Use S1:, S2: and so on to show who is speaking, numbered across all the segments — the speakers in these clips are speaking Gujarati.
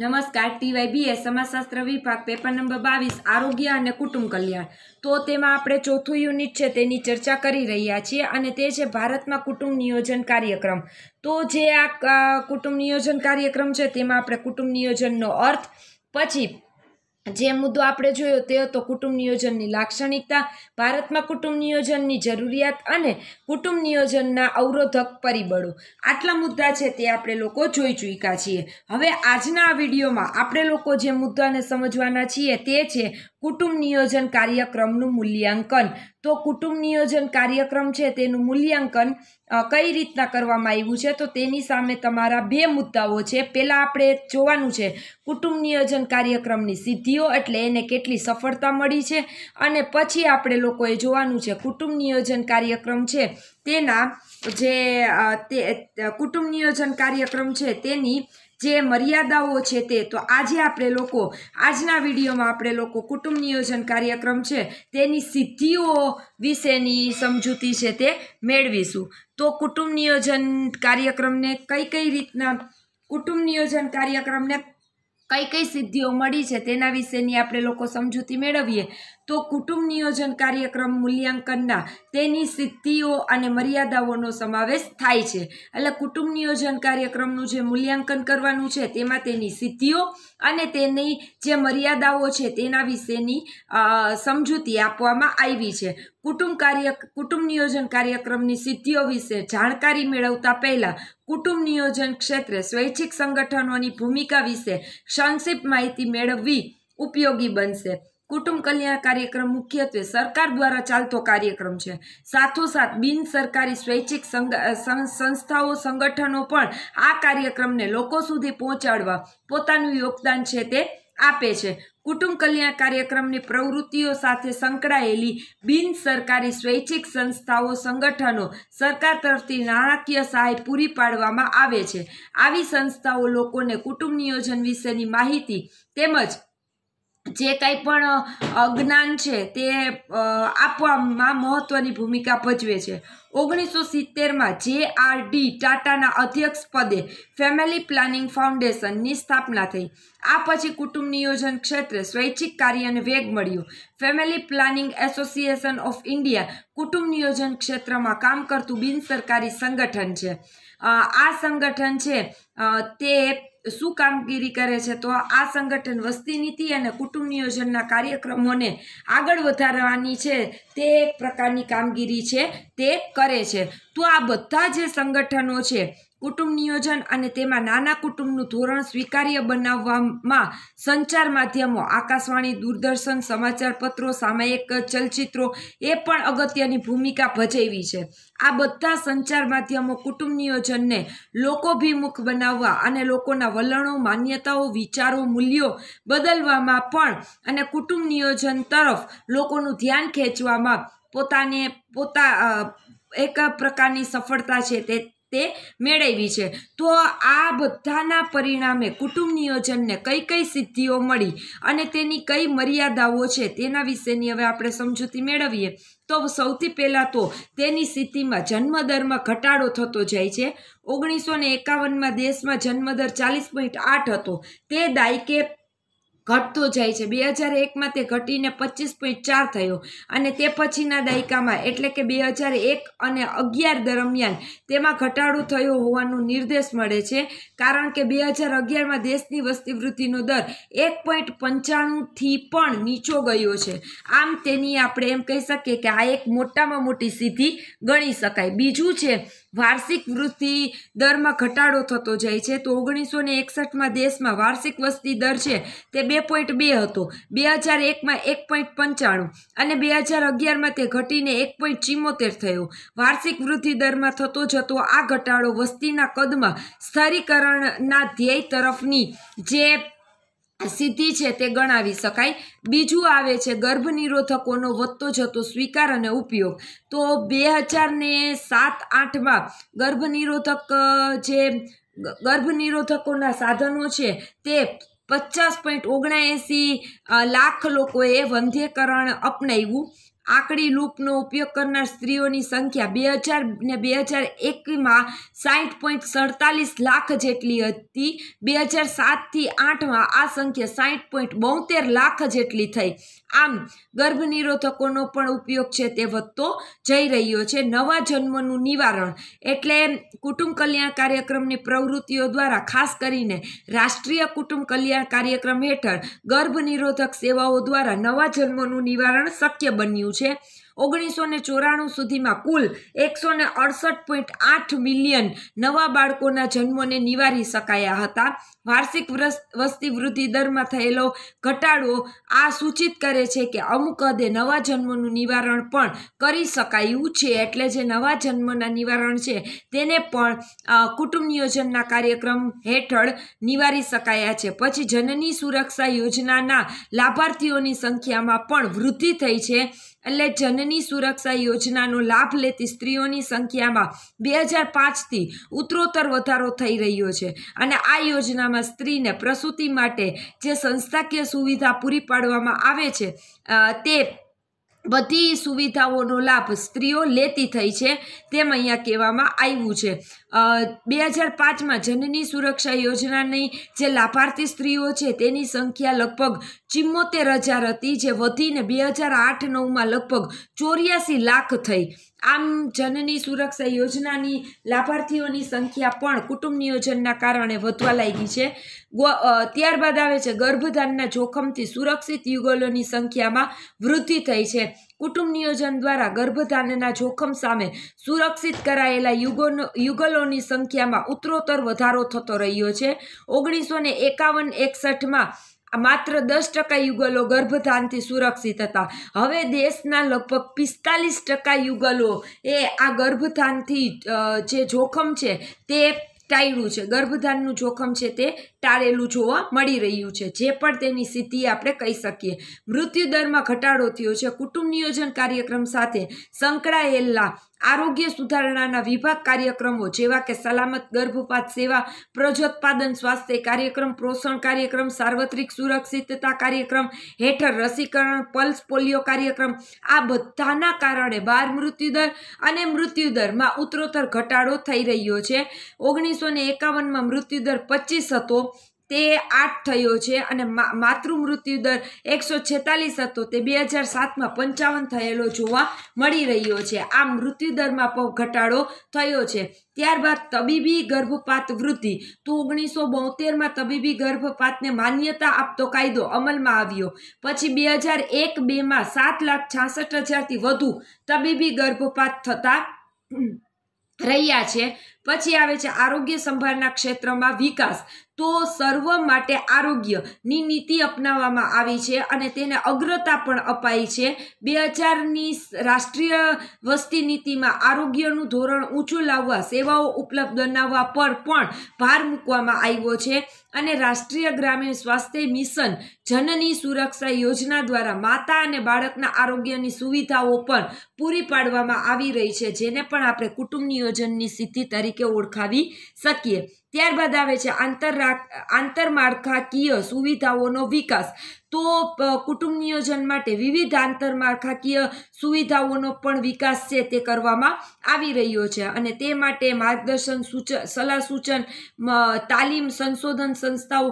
S1: નમસ્કાર ટીવાય ટીવાયબીએ સમાજશાસ્ત્ર વિભાગ પેપર નંબર બાવીસ આરોગ્ય અને કુટુંબ કલ્યાણ તો તેમાં આપણે ચોથું યુનિટ છે તેની ચર્ચા કરી રહ્યા છીએ અને તે છે ભારતમાં કુટુંબ નિયોજન કાર્યક્રમ તો જે આ કુટુંબ નિયોજન કાર્યક્રમ છે તેમાં આપણે કુટુંબ નિયોજનનો અર્થ પછી જે મુદ્દો આપણે જોયો તે હતો કુટુંબ નિયોજનની લાક્ષણિકતા ભારતમાં કુટુંબ નિયોજનની જરૂરિયાત અને કુટુંબ નિયોજનના અવરોધક પરિબળો આટલા મુદ્દા છે તે આપણે લોકો જોઈ ચૂક્યા છીએ હવે આજના આ વિડીયોમાં આપણે લોકો જે મુદ્દાને સમજવાના છીએ તે છે કુટુંબ નિયોજન કાર્યક્રમનું મૂલ્યાંકન તો કુટુંબ નિયોજન કાર્યક્રમ છે તેનું મૂલ્યાંકન કઈ રીતના કરવામાં આવ્યું છે તો તેની સામે તમારા બે મુદ્દાઓ છે પહેલાં આપણે જોવાનું છે કુટુંબ નિયોજન કાર્યક્રમની સિદ્ધિ થયો એટલે એને કેટલી સફળતા મળી છે અને પછી આપણે લોકોએ જોવાનું છે કુટુંબ નિયોજન કાર્યક્રમ છે તેના જે તે કુટુંબ નિયોજન કાર્યક્રમ છે તેની જે મર્યાદાઓ છે તે તો આજે આપણે લોકો આજના વિડીયોમાં આપણે લોકો કુટુંબ નિયોજન કાર્યક્રમ છે તેની સિદ્ધિઓ વિશેની સમજૂતી છે તે મેળવીશું તો કુટુંબ નિયોજન કાર્યક્રમને કઈ કઈ રીતના કુટુંબ નિયોજન કાર્યક્રમને કઈ કઈ સિદ્ધિઓ મળી છે તેના વિશેની આપણે લોકો સમજૂતી મેળવીએ તો કુટુંબ નિયોજન કાર્યક્રમ મૂલ્યાંકનના તેની સિદ્ધિઓ અને મર્યાદાઓનો સમાવેશ થાય છે એટલે કુટુંબ નિયોજન કાર્યક્રમનું જે મૂલ્યાંકન કરવાનું છે તેમાં તેની સિદ્ધિઓ અને તેની જે મર્યાદાઓ છે તેના વિશેની સમજૂતી આપવામાં આવી છે કુટુંબ કાર્ય કુટુંબ નિયોજન કાર્યક્રમની સિદ્ધિઓ વિશે જાણકારી મેળવતા પહેલાં કુટુંબ નિયોજન ક્ષેત્રે સ્વૈચ્છિક સંગઠનોની ભૂમિકા વિશે સંક્ષિપ્ત માહિતી મેળવવી ઉપયોગી બનશે કુટુંબ કલ્યાણ કાર્યક્રમ મુખ્યત્વે સરકાર દ્વારા ચાલતો કાર્યક્રમ છે સાથોસાથ બિન સરકારી સ્વૈચ્છિક સંસ્થાઓ સંગઠનો પણ આ કાર્યક્રમને લોકો સુધી પહોંચાડવા પોતાનું યોગદાન છે તે આપે છે કુટુંબ કલ્યાણ કાર્યક્રમની પ્રવૃત્તિઓ સાથે સંકળાયેલી બિન સરકારી સ્વૈચ્છિક સંસ્થાઓ સંગઠનો સરકાર તરફથી નાણાકીય સહાય પૂરી પાડવામાં આવે છે આવી સંસ્થાઓ લોકોને કુટુંબ નિયોજન વિશેની માહિતી તેમજ જે કંઈ પણ જ્ઞાન છે તે આપવામાં મહત્ત્વની ભૂમિકા ભજવે છે ઓગણીસો સિત્તેરમાં જે આર ડી ટાટાના અધ્યક્ષ પદે ફેમિલી પ્લાનિંગ ફાઉન્ડેશનની સ્થાપના થઈ આ પછી કુટુંબ નિયોજન ક્ષેત્રે સ્વૈચ્છિક કાર્યને વેગ મળ્યો family planning association of India કુટુંબ નિયોજન ક્ષેત્રમાં કામ કરતું બિનસરકારી સંગઠન છે આ સંગઠન છે તે શું કામગીરી કરે છે તો આ સંગઠન વસ્તી નીતિ અને કુટુંબ નિયોજનના કાર્યક્રમોને આગળ વધારવાની છે તે એક પ્રકારની કામગીરી છે તે કરે છે તો આ બધા જે સંગઠનો છે કુટુંબ નિયોજન અને તેમાં નાના કુટુંબનું ધોરણ સ્વીકાર્ય બનાવવામાં સંચાર માધ્યમો આકાશવાણી દૂરદર્શન સમાચારપત્રો સામાયિક ચલચિત્રો એ પણ અગત્યની ભૂમિકા ભજવી છે આ બધા સંચાર માધ્યમો કુટુંબ નિયોજનને લોકોભિમુખ બનાવવા અને લોકોના વલણો માન્યતાઓ વિચારો મૂલ્યો બદલવામાં પણ અને કુટુંબ નિયોજન તરફ લોકોનું ધ્યાન ખેંચવામાં પોતાને પોતા એક પ્રકારની સફળતા છે તે તે મેળવી છે તો આ બધાના પરિણામે કુટુંબ નિયોજનને કઈ કઈ સિદ્ધિઓ મળી અને તેની કઈ મર્યાદાઓ છે તેના વિશેની હવે આપણે સમજૂતી મેળવીએ તો સૌથી પહેલાં તો તેની સ્થિતિમાં જન્મદરમાં ઘટાડો થતો જાય છે ઓગણીસો ને એકાવનમાં દેશમાં જન્મદર ચાલીસ પોઈન્ટ આઠ હતો તે દાયકે ઘટતો જાય છે બે હજાર એકમાં તે ઘટીને પચીસ પોઈન્ટ ચાર થયો અને તે પછીના દાયકામાં એટલે કે બે હજાર એક અને અગિયાર દરમિયાન તેમાં ઘટાડો થયો હોવાનું નિર્દેશ મળે છે કારણ કે બે હજાર અગિયારમાં દેશની વસ્તી વૃદ્ધિનો દર એક પોઈન્ટ પંચાણુંથી પણ નીચો ગયો છે આમ તેની આપણે એમ કહી શકીએ કે આ એક મોટામાં મોટી સિદ્ધિ ગણી શકાય બીજું છે વાર્ષિક વૃદ્ધિ દરમાં ઘટાડો થતો જાય છે તો ઓગણીસો ને એકસઠમાં દેશમાં વાર્ષિક વસ્તી દર છે તે બે પોઈન્ટ બે હતો બે હજાર એકમાં એક પોઈન્ટ પંચાણું અને બે હજાર અગિયારમાં તે ઘટીને એક પોઈન્ટ ચિમોતેર થયો વાર્ષિક વૃદ્ધિ દરમાં થતો જતો આ ઘટાડો વસ્તીના કદમાં સ્થરીકરણના ધ્યેય તરફની જે સિદ્ધિ છે તે ગણાવી શકાય બીજું આવે છે ગર્ભનિરોધકોનો વધતો જતો સ્વીકાર અને ઉપયોગ તો બે હજાર ને સાત આઠમાં ગર્ભનિરોધક જે ગર્ભનિરોધકોના સાધનો છે તે પચાસ પોઈન્ટ ઓગણએંસી લાખ લોકોએ વંધ્યકરણ અપનાવ્યું આંકડી લૂપનો ઉપયોગ કરનાર સ્ત્રીઓની સંખ્યા બે હજાર ને બે હજાર એકમાં સાઠ પોઈન્ટ સડતાલીસ લાખ જેટલી હતી બે હજાર સાતથી આઠમાં આ સંખ્યા સાઠ પોઈન્ટ બોતેર લાખ જેટલી થઈ આમ ગર્ભનિરોધકોનો પણ ઉપયોગ છે તે વધતો જઈ રહ્યો છે નવા જન્મનું નિવારણ એટલે કુટુંબ કલ્યાણ કાર્યક્રમની પ્રવૃત્તિઓ દ્વારા ખાસ કરીને રાષ્ટ્રીય કુટુંબ કલ્યાણ કાર્યક્રમ હેઠળ ગર્ભનિરોધક સેવાઓ દ્વારા નવા જન્મનું નિવારણ શક્ય બન્યું છે છે ઓગણીસો ને ચોરાણું સુધીમાં કુલ એકસો ને અડસઠ પોઈન્ટ આઠ મિલિયન નવા બાળકોના જન્મોને નિવારી શકાયા હતા વાર્ષિક વસ્તી વૃદ્ધિ દરમાં થયેલો ઘટાડો આ સૂચિત કરે છે કે અમુક હદે નવા જન્મનું નિવારણ પણ કરી શકાયું છે એટલે જે નવા જન્મના નિવારણ છે તેને પણ કુટુંબ નિયોજનના કાર્યક્રમ હેઠળ નિવારી શકાયા છે પછી જનની સુરક્ષા યોજનાના લાભાર્થીઓની સંખ્યામાં પણ વૃદ્ધિ થઈ છે એટલે જનની બહેનની સુરક્ષા યોજનાનો લાભ લેતી સ્ત્રીઓની સંખ્યામાં બે હજાર પાંચથી ઉત્તરોત્તર વધારો થઈ રહ્યો છે અને આ યોજનામાં સ્ત્રીને પ્રસૂતિ માટે જે સંસ્થાકીય સુવિધા પૂરી પાડવામાં આવે છે તે બધી સુવિધાઓનો લાભ સ્ત્રીઓ લેતી થઈ છે તેમ અહીંયા કહેવામાં આવ્યું છે બે હજાર પાંચમાં જનની સુરક્ષા યોજનાની જે લાભાર્થી સ્ત્રીઓ છે તેની સંખ્યા લગભગ ચિમ્મોતેર હજાર હતી જે વધીને બે હજાર આઠ નવમાં લગભગ ચોર્યાસી લાખ થઈ આમ જનની સુરક્ષા યોજનાની લાભાર્થીઓની સંખ્યા પણ કુટુંબ નિયોજનના કારણે વધવા લાગી છે ત્યારબાદ આવે છે ગર્ભધાનના જોખમથી સુરક્ષિત યુગલોની સંખ્યામાં વૃદ્ધિ થઈ છે કુટુંબ નિયોજન દ્વારા ગર્ભધાનના જોખમ સામે સુરક્ષિત કરાયેલા યુગોનો યુગલોની સંખ્યામાં ઉત્તરોત્તર વધારો થતો રહ્યો છે ઓગણીસો ને એકાવન એકસઠમાં માત્ર દસ ટકા યુગલો ગર્ભધાનથી સુરક્ષિત હતા હવે દેશના લગભગ પિસ્તાલીસ ટકા યુગલો એ આ ગર્ભધાનથી જે જોખમ છે તે ટાળ્યું છે ગર્ભધાનનું જોખમ છે તે ટાળેલું જોવા મળી રહ્યું છે જે પણ તેની સિદ્ધિ આપણે કહી શકીએ મૃત્યુદરમાં ઘટાડો થયો છે કુટુંબ નિયોજન કાર્યક્રમ સાથે સંકળાયેલા આરોગ્ય સુધારણાના વિભાગ કાર્યક્રમો જેવા કે સલામત ગર્ભપાત સેવા પ્રજોત્પાદન સ્વાસ્થ્ય કાર્યક્રમ પોષણ કાર્યક્રમ સાર્વત્રિક સુરક્ષિતતા કાર્યક્રમ હેઠળ રસીકરણ પલ્સ પોલિયો કાર્યક્રમ આ બધાના કારણે બાર મૃત્યુદર અને મૃત્યુદરમાં ઉત્તરોત્તર ઘટાડો થઈ રહ્યો છે ઓગણીસો ને એકાવનમાં મૃત્યુદર પચીસ હતો તે આઠ થયો છે અને માતૃ દર એકસો છેતાલીસ હતો તે બે હજાર સાતમાં પંચાવન થયેલો જોવા મળી રહ્યો છે આ મૃત્યુદરમાં પણ ઘટાડો થયો છે ત્યારબાદ તબીબી ગર્ભપાત વૃદ્ધિ તો ઓગણીસો બોતેરમાં તબીબી ગર્ભપાતને માન્યતા આપતો કાયદો અમલમાં આવ્યો પછી બે હજાર એક બેમાં સાત લાખ છાસઠ હજારથી વધુ તબીબી ગર્ભપાત થતા રહ્યા છે પછી આવે છે આરોગ્ય સંભાળના ક્ષેત્રમાં વિકાસ તો સર્વ માટે આરોગ્યની નીતિ અપનાવવામાં આવી છે અને તેને અગ્રતા પણ અપાઈ છે બે હજારની રાષ્ટ્રીય વસ્તી નીતિમાં આરોગ્યનું ધોરણ ઊંચું લાવવા સેવાઓ ઉપલબ્ધ બનાવવા પર પણ ભાર મૂકવામાં આવ્યો છે અને રાષ્ટ્રીય ગ્રામીણ સ્વાસ્થ્ય મિશન જનની સુરક્ષા યોજના દ્વારા માતા અને બાળકના આરોગ્યની સુવિધાઓ પણ પૂરી પાડવામાં આવી રહી છે જેને પણ આપણે કુટુંબ નિયોજનની સિદ્ધિ તરીકે ઓળખાવી શકીએ ત્યારબાદ આવે છે આંતર આંતરમાળખાકીય સુવિધાઓનો વિકાસ તો કુટુંબ નિયોજન માટે વિવિધ આંતરમાળખાકીય સુવિધાઓનો પણ વિકાસ છે તે કરવામાં આવી રહ્યો છે અને તે માટે માર્ગદર્શન સૂચન સલાહ સૂચન તાલીમ સંશોધન સંસ્થાઓ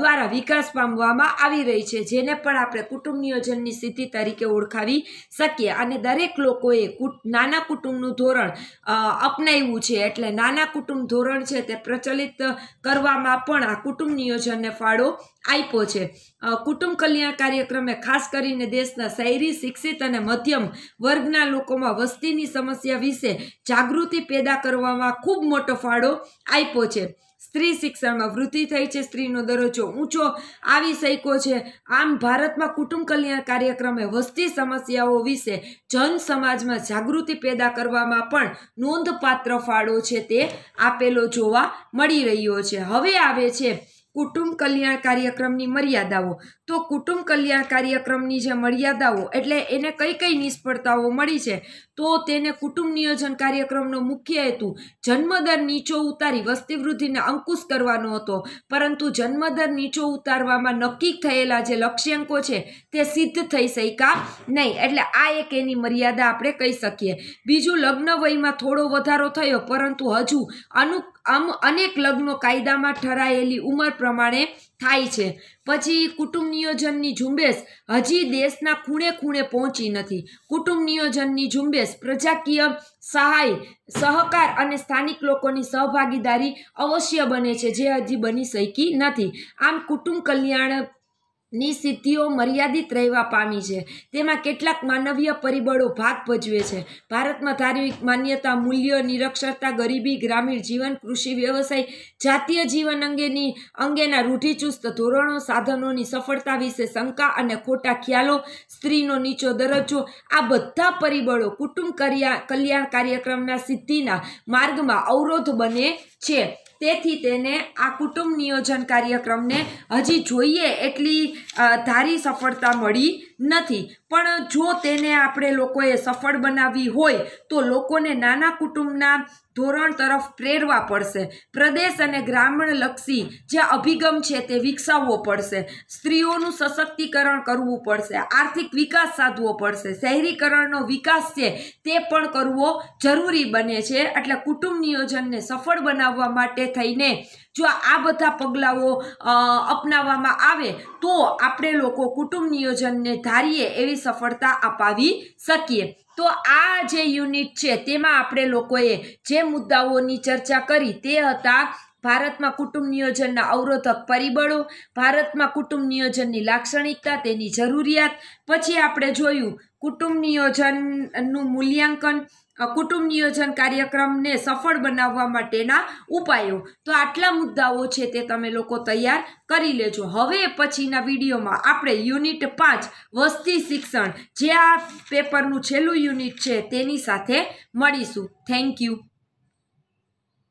S1: દ્વારા વિકાસ પામવામાં આવી રહી છે જેને પણ આપણે કુટુંબ નિયોજનની સ્થિતિ તરીકે ઓળખાવી શકીએ અને દરેક લોકોએ નાના કુટુંબનું ધોરણ અપનાવ્યું છે એટલે નાના કુટુંબ ધોરણ છે તે પ્રચલિત કરવામાં પણ આ કુટુંબ નિયોજનને ફાળો આપ્યો છે કુટુંબ કુટુંબ કલ્યાણ કાર્યક્રમે ખાસ કરીને દેશના શહેરી શિક્ષિત અને મધ્યમ વર્ગના લોકોમાં વસ્તીની સમસ્યા વિશે જાગૃતિ પેદા કરવામાં ખૂબ મોટો ફાળો આપ્યો છે સ્ત્રી શિક્ષણમાં વૃદ્ધિ થઈ છે સ્ત્રીનો દરજ્જો ઊંચો આવી શક્યો છે આમ ભારતમાં કુટુંબ કલ્યાણ કાર્યક્રમે વસ્તી સમસ્યાઓ વિશે જન સમાજમાં જાગૃતિ પેદા કરવામાં પણ નોંધપાત્ર ફાળો છે તે આપેલો જોવા મળી રહ્યો છે હવે આવે છે કુટુંબ કલ્યાણ કાર્યક્રમની મર્યાદાઓ તો કુટુંબ કલ્યાણ કાર્યક્રમની જે મર્યાદાઓ એટલે એને કઈ કઈ નિષ્ફળતાઓ મળી છે તો તેને કુટુંબ નિયોજન કાર્યક્રમનો મુખ્ય હેતુ જન્મદર નીચો ઉતારી વસ્તી વૃદ્ધિને અંકુશ કરવાનો હતો પરંતુ જન્મદર નીચો ઉતારવામાં નક્કી થયેલા જે લક્ષ્યાંકો છે તે સિદ્ધ થઈ શક્યા નહીં એટલે આ એક એની મર્યાદા આપણે કહી શકીએ બીજું લગ્ન વયમાં થોડો વધારો થયો પરંતુ હજુ અનુ અનેક લગ્નો કાયદામાં ઠરાયેલી ઉંમર પ્રમાણે થાય છે પછી કુટુંબ નિયોજનની ઝુંબેશ હજી દેશના ખૂણે ખૂણે પહોંચી નથી કુટુંબ નિયોજનની ઝુંબેશ પ્રજાકીય સહાય સહકાર અને સ્થાનિક લોકોની સહભાગીદારી અવશ્ય બને છે જે હજી બની શકી નથી આમ કુટુંબ કલ્યાણ ની સિદ્ધિઓ મર્યાદિત રહેવા પામી છે તેમાં કેટલાક માનવીય પરિબળો ભાગ ભજવે છે ભારતમાં ધાર્મિક માન્યતા મૂલ્ય નિરક્ષરતા ગરીબી ગ્રામીણ જીવન કૃષિ વ્યવસાય જાતીય જીવન અંગેની અંગેના રૂઢિચુસ્ત ધોરણો સાધનોની સફળતા વિશે શંકા અને ખોટા ખ્યાલો સ્ત્રીનો નીચો દરજ્જો આ બધા પરિબળો કુટુંબ કલ્યાણ કાર્યક્રમના સિદ્ધિના માર્ગમાં અવરોધ બને છે તેથી તેને આ કુટુંબ નિયોજન કાર્યક્રમને હજી જોઈએ એટલી ધારી સફળતા મળી નથી પણ જો તેને આપણે લોકોએ સફળ બનાવવી હોય તો લોકોને નાના કુટુંબના ધોરણ તરફ પ્રેરવા પડશે પ્રદેશ અને ગ્રામીણ લક્ષી જે અભિગમ છે તે વિકસાવવો પડશે સ્ત્રીઓનું સશક્તિકરણ કરવું પડશે આર્થિક વિકાસ સાધવો પડશે શહેરીકરણનો વિકાસ છે તે પણ કરવો જરૂરી બને છે એટલે કુટુંબ નિયોજનને સફળ બનાવવા માટે થઈને જો આ બધા પગલાઓ અપનાવવામાં આવે તો આપણે લોકો કુટુંબ નિયોજનને ધારીએ એવી સફળતા અપાવી શકીએ તો આ જે યુનિટ છે તેમાં આપણે લોકોએ જે મુદ્દાઓની ચર્ચા કરી તે હતા ભારતમાં કુટુંબ નિયોજનના અવરોધક પરિબળો ભારતમાં કુટુંબ નિયોજનની લાક્ષણિકતા તેની જરૂરિયાત પછી આપણે જોયું કુટુંબ નિયોજનનું મૂલ્યાંકન કુટુંબ નિયોજન કાર્યક્રમને સફળ બનાવવા માટેના ઉપાયો તો આટલા મુદ્દાઓ છે તે તમે લોકો તૈયાર કરી લેજો હવે પછીના વિડીયોમાં આપણે યુનિટ પાંચ વસ્તી શિક્ષણ જે આ પેપરનું છેલ્લું યુનિટ છે તેની સાથે મળીશું થેન્ક યુ